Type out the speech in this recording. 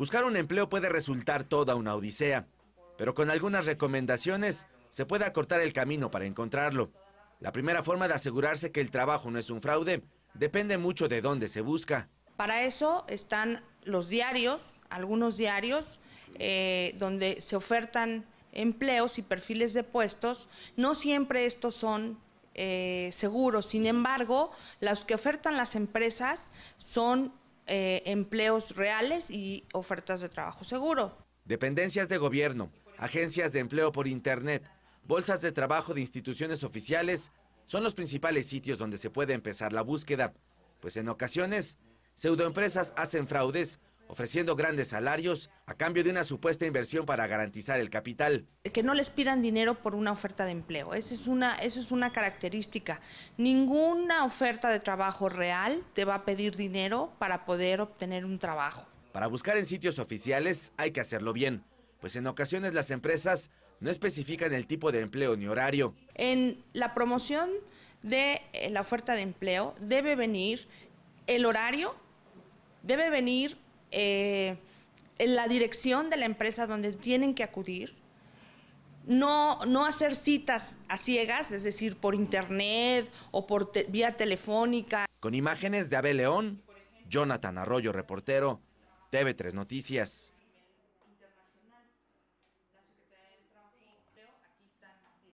Buscar un empleo puede resultar toda una odisea, pero con algunas recomendaciones se puede acortar el camino para encontrarlo. La primera forma de asegurarse que el trabajo no es un fraude depende mucho de dónde se busca. Para eso están los diarios, algunos diarios, eh, donde se ofertan empleos y perfiles de puestos. No siempre estos son eh, seguros, sin embargo, los que ofertan las empresas son eh, empleos reales y ofertas de trabajo seguro. Dependencias de gobierno, agencias de empleo por Internet, bolsas de trabajo de instituciones oficiales son los principales sitios donde se puede empezar la búsqueda, pues en ocasiones pseudoempresas hacen fraudes ofreciendo grandes salarios a cambio de una supuesta inversión para garantizar el capital. Que no les pidan dinero por una oferta de empleo, esa es una, es una característica. Ninguna oferta de trabajo real te va a pedir dinero para poder obtener un trabajo. Para buscar en sitios oficiales hay que hacerlo bien, pues en ocasiones las empresas no especifican el tipo de empleo ni horario. En la promoción de eh, la oferta de empleo debe venir el horario, debe venir eh, la dirección de la empresa donde tienen que acudir, no, hacer citas a ciegas, es decir, por internet o por vía telefónica. Con imágenes de Abel León, Jonathan Arroyo, reportero, TV3 Noticias.